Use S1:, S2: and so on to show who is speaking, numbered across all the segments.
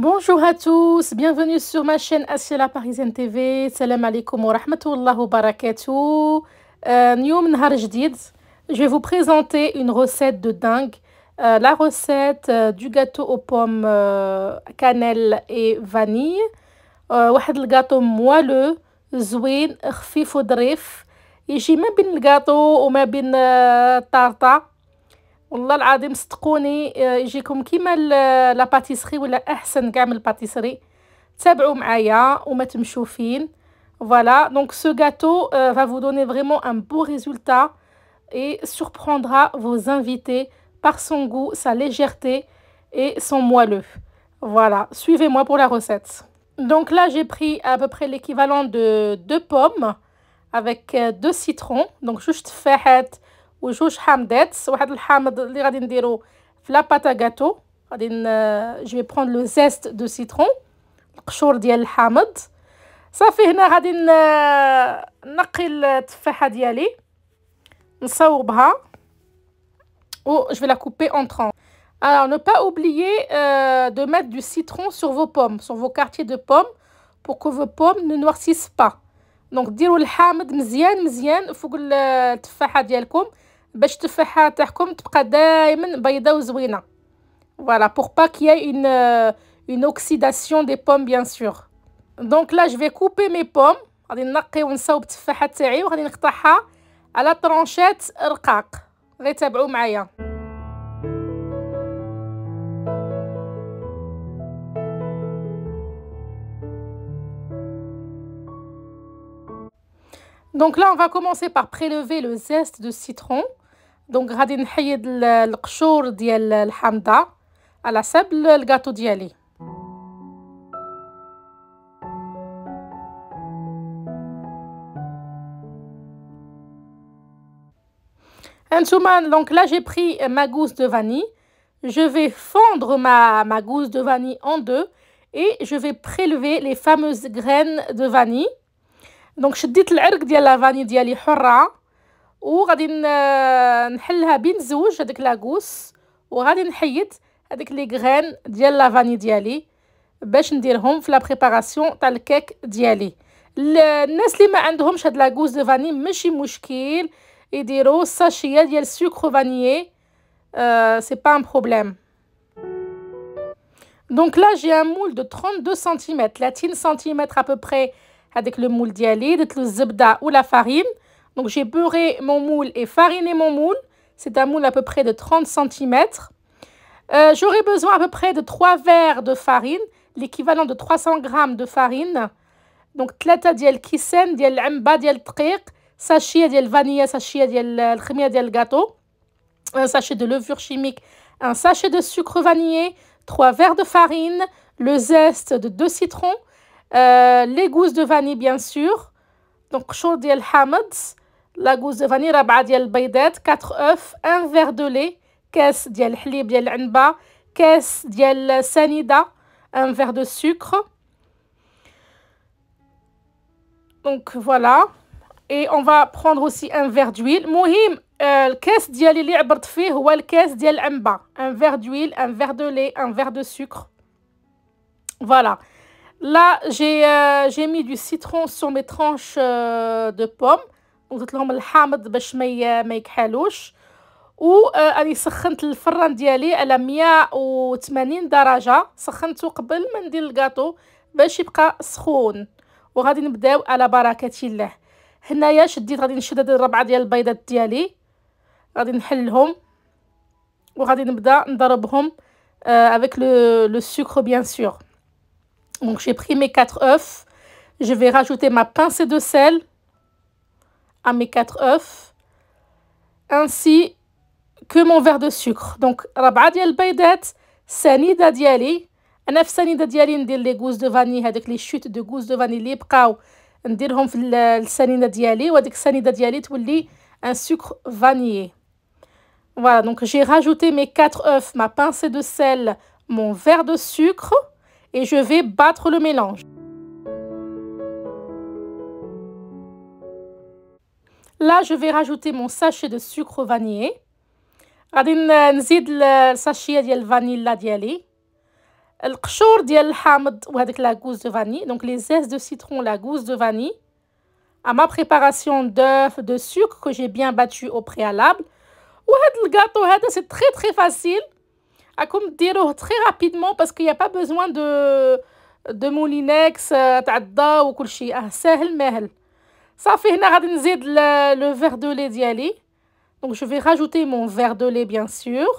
S1: Bonjour à tous, bienvenue sur ma chaîne Asiela Parisienne TV. Salam alaikum wa rahmatullah wa barakatuh. Euh, Je vais vous présenter une recette de dingue. Euh, la recette euh, du gâteau aux pommes cannelle et vanille. le gâteau moelleux, zouin, khfif ou drif. même le gâteau ou même tarte. tarte. Voilà, donc ce gâteau euh, va vous donner vraiment un beau résultat et surprendra vos invités par son goût, sa légèreté et son moelleux. Voilà, suivez-moi pour la recette. Donc là, j'ai pris à peu près l'équivalent de deux pommes avec euh, deux citrons. Donc juste fait وجوج حامضات واحد الحامض اللي غادي نديرو في لاباتا غاتو غادي جو في بروند لو زيست دو سيترون القشور ديال الحامض صافي هنا غادي نقي التفاحه ديالي نصوبها و جو لا كوبي اون ترون Alors, ne pas oublier euh, de mettre du citron sur vos pommes, sur vos quartiers de pommes, pour que vos pommes ne noircissent pas. Donc, dirou le hamd مزيان مزيان فوق التفاحه ديالكم باش التفاحه تاعكم تبقى دائما بيضاء وزوينه voilà pour pas qu'il y ait une euh, une oxydation des pommes bien sûr donc là je vais couper mes pommes غادي نقي ونصاوب التفاحه تاعي وغادي نقطعها على طرونشات رقاق غير تابعوا معايا Donc là, on va commencer par prélever le zeste de citron. دونك غادي نحيد القشور ديال الحامضه على الكاطو ديالي Antuman, donc là j'ai pris ma gousse de vanille. Je vais fondre ma, ma, gousse de vanille en deux et je vais prélever les fameuses graines de vanille. Donc je dis l'arc de la vanille la vanille. وغادي نحلها بين زوج هذيك لاكوس وغادي نحيد هذيك لي غران ديال لافاني ديالي باش نديرهم في لا بريباراسيون تاع الكيك ديالي الناس اللي ما عندهمش هاد لاكوس دو فاني ماشي مشكل يديروا ساشيه ديال السكر فانيي أه سي با ان بروبليم دونك لا جي ان مول دو 32 سنتيمتر 30 بو بري peu لو مول ديالي درت له الزبده ولا فارين Donc j'ai beurré mon moule et fariné mon moule. C'est un moule à peu près de 30 cm. Euh, J'aurai besoin à peu près de 3 verres de farine, l'équivalent de 300 g de farine. Donc 3 ديال كيسان ديال العنبه ديال الدقيق sachet diel vanille, sachet diel الخميره euh, ديال gâteau, un sachet de levure chimique, un sachet de sucre vanillé, 3 verres de farine, le zeste de 2 citrons, euh, les gousses de vanille bien sûr. Donc chaud ديال الحامض la gousse de vanille, rabba diel 4 œufs, un verre de lait, caisse diel hlib diel enba, caisse diel sanida, un verre de sucre. Donc voilà. Et on va prendre aussi un verre d'huile. Mohim, euh, ou Un verre d'huile, un verre de lait, un verre de sucre. Voilà. Là, j'ai euh, mis du citron sur mes tranches euh, de pommes. وقلت لهم الحامض باش ما ما يكحلوش واني آه، سخنت الفران ديالي على 180 درجه سخنته قبل ما ندير الكاطو باش يبقى سخون وغادي نبداو على بركه الله هنايا شديت غادي نشد هاد الربعه ديال البيضات ديالي غادي نحلهم وغادي نبدا نضربهم افيك لو لو سكر بيان سور دونك Donc بري مي 4 اوف جو في راجوتي ما بانسي دو سيل à mes quatre œufs, ainsi que mon verre de sucre. Donc, rabat dial baydet, sanida diali, nef sanida diali, ndir les gousses de vanille, avec les chutes de gousses de vanille, libkaou, ndir hom euh, le sanida diali, ou avec sanida diali, tuli un sucre vanillé. Voilà, donc j'ai rajouté mes quatre œufs, ma pincée de sel, mon verre de sucre, et je vais battre le mélange. Là, je vais rajouter mon sachet de sucre vanillé. Euh, le sachet de vanille. Le ou de la gousse de vanille. Donc, les zestes de citron, la gousse de vanille. À ma préparation d'œufs de sucre que j'ai bien battu au préalable. Et le gâteau, c'est très très facile. à vais dire oh, très rapidement parce qu'il n'y a pas besoin de moulinex. C'est très mahel fait fait غادي نزيد le verre de lait ديالي donc je vais rajouter mon verre de lait bien sûr.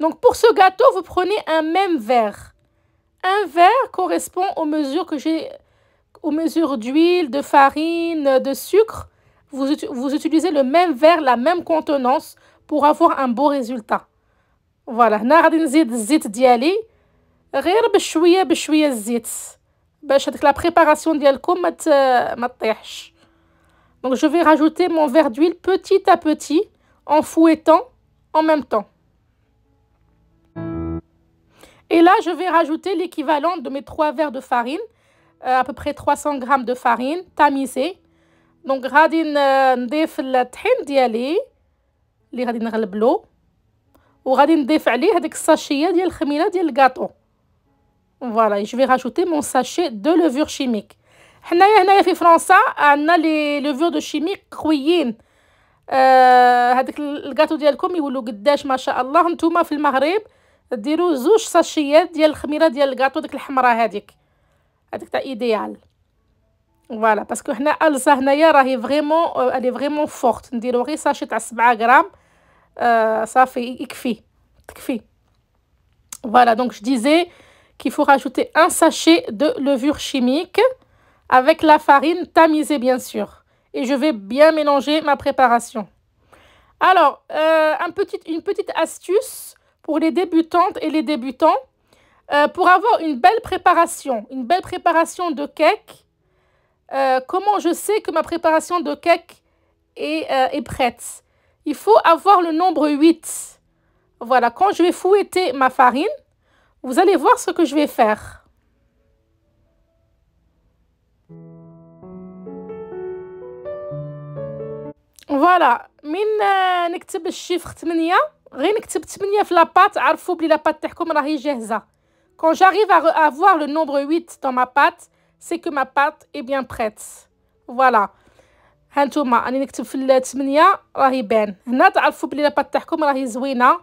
S1: Donc pour ce gâteau, vous prenez un même verre. Un verre correspond aux mesures que j'ai aux mesures d'huile, de farine, de sucre. Vous, utilisez le même verre, la même contenance pour avoir un beau résultat. Voilà, نزيد الزيت ديالي غير la préparation d'alcool Donc je vais rajouter mon verre d'huile petit à petit en fouettant en même temps. Et là je vais rajouter l'équivalent de mes trois verres de farine, euh, à peu près 300 g de farine tamisée. Donc radin euh, de fla tendyali, les radin ralblot, ou le gâteau فوالا جو في راجوتي مون ساشي دو لوفور شيميك حنايا هنايا في فرنسا عندنا لي لوفور دو شيميك قويين آه هذاك الكاطو ديالكم يولوا قداش ما شاء الله نتوما في المغرب ديروا زوج ساشيات ديال الخميره ديال الكاطو ديك الحمراء هذيك هذيك تاع ايديال فوالا باسكو حنا الزا هنايا راهي فريمون الي فريمون فورت نديرو غير ساشي تاع 7 غرام آه صافي يكفي تكفي فوالا دونك جو ديزي qu'il faut rajouter un sachet de levure chimique avec la farine tamisée bien sûr. Et je vais bien mélanger ma préparation. Alors, euh, un une petite astuce pour les débutantes et les débutants. Euh, pour avoir une belle préparation, une belle préparation de cake, euh, comment je sais que ma préparation de cake est, est prête Il faut avoir le nombre 8. Voilà, quand je vais fouetter ma farine, vous allez voir ce que je vais faire. Voilà, من نكتب الشيفر 8 غير نكتب 8 في لاباط عرفوا بلي لاباط تاعكم راهي جاهزه Quand j'arrive à avoir le nombre 8 dans ma pâte c'est que ma pâte est bien prête Voilà. ها نتوما راني نكتب في 8 راهي بان هنا تعرفوا بلي لاباط تاعكم راهي زوينه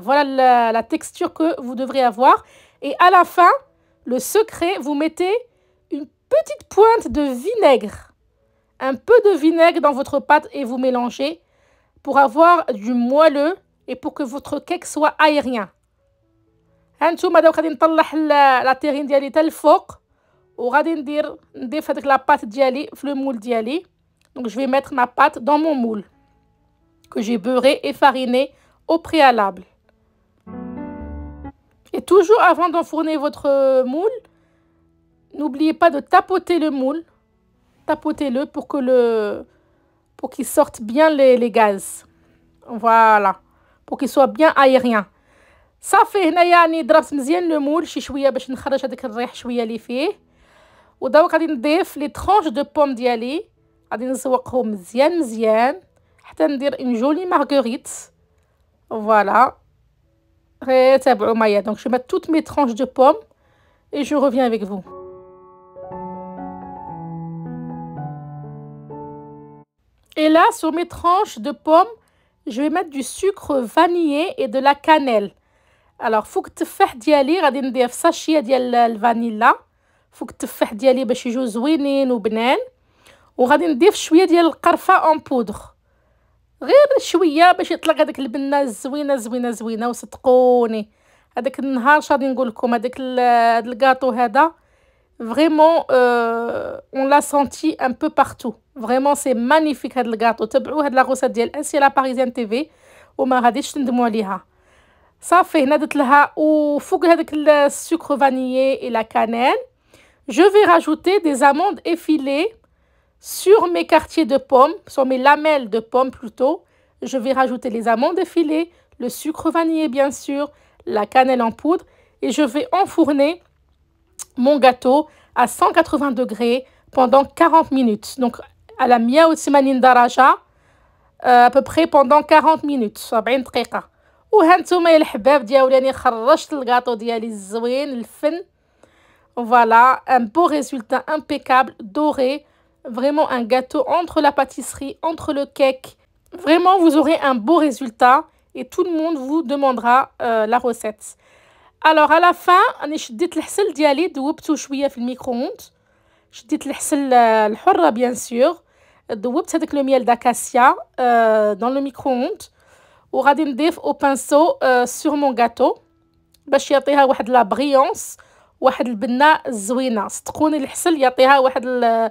S1: voilà la texture que vous devrez avoir et à la fin le secret vous mettez une petite pointe de vinaigre un peu de vinaigre dans votre pâte et vous mélangez pour avoir du moelleux et pour que votre cake soit aérien terre la pâte moule donc je vais mettre ma pâte dans mon moule que j'ai beurré et fariné au préalable. Et toujours avant d'enfourner votre moule, n'oubliez pas de tapoter le moule. Tapotez-le pour que le pour qu'il sorte bien les, les gaz. Voilà, pour qu'il soit bien aérien. صافي هنايا يعني ضربت مزيان لو مول شي شويه باش نخرج هذاك الريح شويه اللي فيه ودابا غادي نضيف لي ترونش دو بوم ديالي غادي نسوقهم مزيان مزيان une jolie marguerite. Voilà. Donc je mets toutes mes tranches de pommes et je reviens avec vous. Et là, sur mes tranches de pommes, je vais mettre du sucre vanillé et de la cannelle. Alors, il faut que tu te fasses dialer, radin de f, sachie, dial, vanille. Il faut que tu fasses dialer, bachi, ben, Ou radin de f, choué, en poudre. غير شويه باش يطلق هذاك البنه الزوينه زوينه زوينه وصدقوني هذاك النهار شادي نقول لكم هذاك الكاطو هذا فريمون euh, اون لا سونتي ان بو بارتو فريمون سي مانيفيك هاد الكاطو تبعوا هاد لا غوسات ديال اسيلا باريزيان تي في وما غاديش تندموا عليها صافي هنا درت لها وفوق هذاك السكر فانيي الى كانيل جو في راجوتي دي amandes effilées Sur mes quartiers de pommes, sur mes lamelles de pommes plutôt, je vais rajouter les amandes effilées, le sucre vanillé bien sûr, la cannelle en poudre et je vais enfourner mon gâteau à 180 degrés pendant 40 minutes. Donc à la miya daraja euh, à peu près pendant 40 minutes, voilà un beau résultat impeccable doré, vraiment un gâteau entre la pâtisserie, entre le cake. Vraiment, vous aurez un beau résultat et tout le monde vous demandera euh, la recette. Alors, à la fin, je vais vous laisser d'y aller, de vous toucher le micro-ondes. Je vais vous laisser le bien sûr. De vous avec le miel d'acacia dans le micro-ondes. Ou radindef au pinceau sur mon gâteau. Je vais vous donner la brillance. Je vais vous donner la brillance. Je la brillance.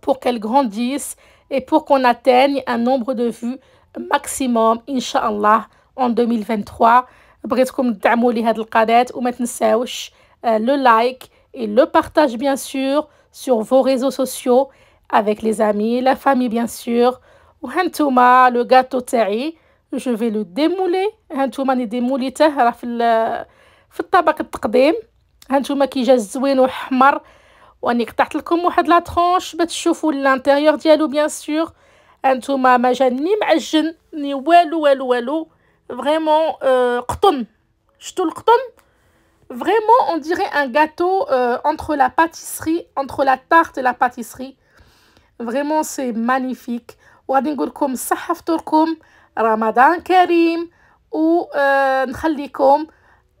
S1: pour qu'elle grandisse et pour qu'on atteigne un nombre de vues maximum, Inch'Allah, en 2023. بغيتكم تدعموا لي هذه القناه وما تنساوش le like et le partage bien sûr sur vos réseaux sociaux avec les amis, la famille bien sûr. Hantouma le gâteau تاعي je vais le démouler il راني ديموليته راه في في الطبق التقديم Hantouma كي جا زوين وحمر on est une tel la tranche, mais tu l'intérieur a bien sûr un tout ma maganim, welo welo, vraiment c'est euh, vraiment on dirait un gâteau euh, entre la pâtisserie, entre la tarte, et la pâtisserie, vraiment c'est magnifique. Ramadan ou euh,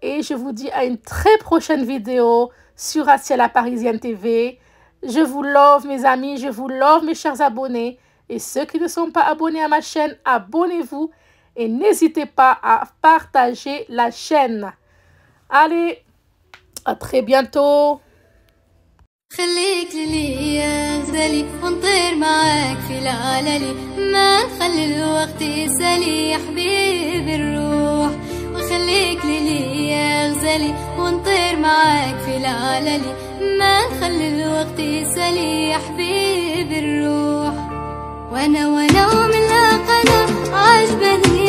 S1: et je vous dis à une très prochaine vidéo sur la Parisienne TV. Je vous love mes amis, je vous love mes chers abonnés. Et ceux qui ne sont pas abonnés à ma chaîne, abonnez-vous et n'hésitez pas à partager la chaîne. Allez, à très bientôt. خليك ليلي يا غزالي ونطير معاك في العلالي ما نخلي الوقت يسالي يا حبيب الروح وانا وانا ومن القناة عجبني